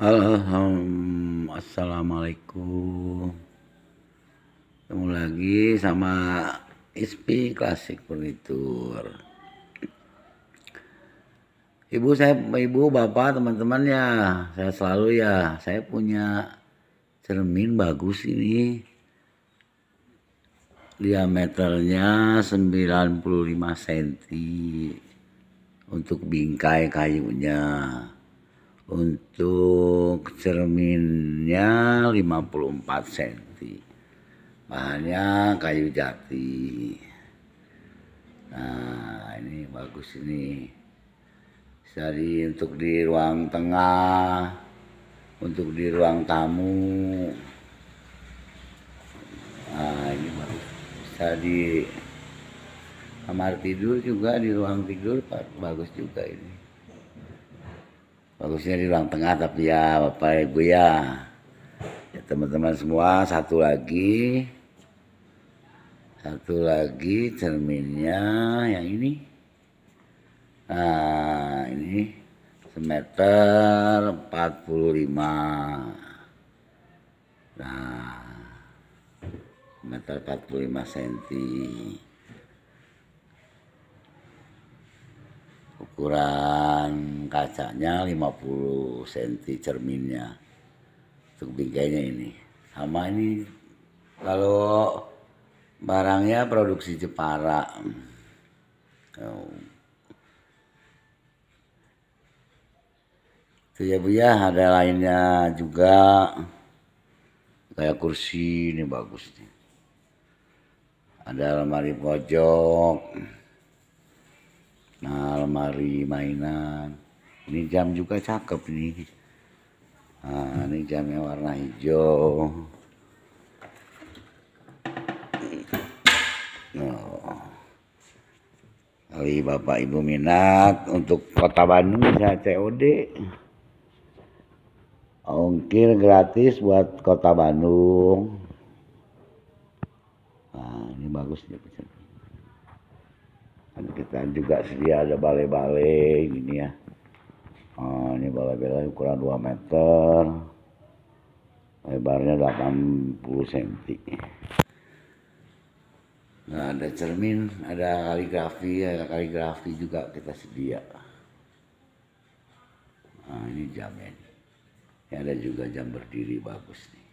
Alhamdulillah. Assalamualaikum. Ketemu lagi sama Ispi Klasik Furnitur. Ibu saya, ibu, bapak, teman-teman ya, saya selalu ya, saya punya cermin bagus ini. Diameternya 95 cm untuk bingkai kayunya untuk cerminnya 54 cm bahannya kayu jati nah ini bagus ini jadi untuk di ruang tengah untuk di ruang tamu nah ini bagus bisa di kamar tidur juga di ruang tidur bagus juga ini bagusnya di ruang tengah tapi ya bapak ibu ya. ya teman-teman semua satu lagi satu lagi cerminnya yang ini nah ini semeter 45 nah meter 45 cm ukuran kacanya 50 cm cerminnya untuk bingkainya ini sama ini kalau barangnya produksi Jepara oh. itu ya Bu ya ada lainnya juga kayak kursi ini bagus nih ada lemari pojok Nah, lemari mainan. Ini jam juga cakep nih. Nah, ini jamnya warna hijau. Nah. Oh. Kali Bapak Ibu minat untuk kota Bandung bisa COD. Ongkir gratis buat kota Bandung. Nah, ini bagus nih kita juga sedia ada balai-balai gini ya oh, ini balai-balai ukuran 2 meter lebarnya 80 cm nah ada cermin ada kaligrafi ada kaligrafi juga kita sedia nah ini jamin ya. ini ada juga jam berdiri bagus nih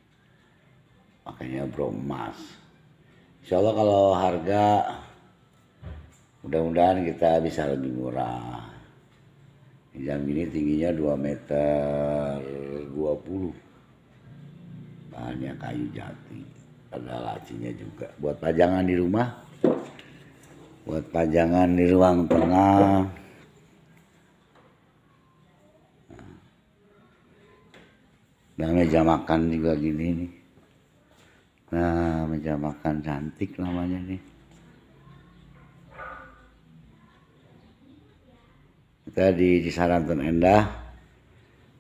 makanya bro emas Insya Allah kalau harga mudah-mudahan kita bisa lebih murah jam ini tingginya 2 meter 20 bahannya kayu jati ada lacinya juga buat pajangan di rumah buat pajangan di ruang tengah dan nah. nah, meja makan juga gini nih nah meja makan cantik namanya nih kita di Cisarantun Endah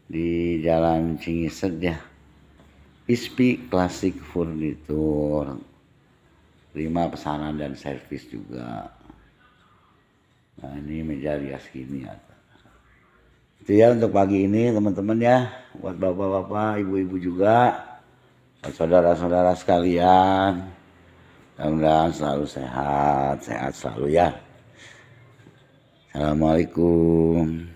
di Jalan Cingiset ya ISPI Classic Furniture, terima pesanan dan servis juga nah ini meja rias gini ya itu ya untuk pagi ini teman-teman ya buat bapak-bapak ibu-ibu juga saudara-saudara sekalian mudah-mudahan selalu sehat sehat selalu ya Assalamualaikum.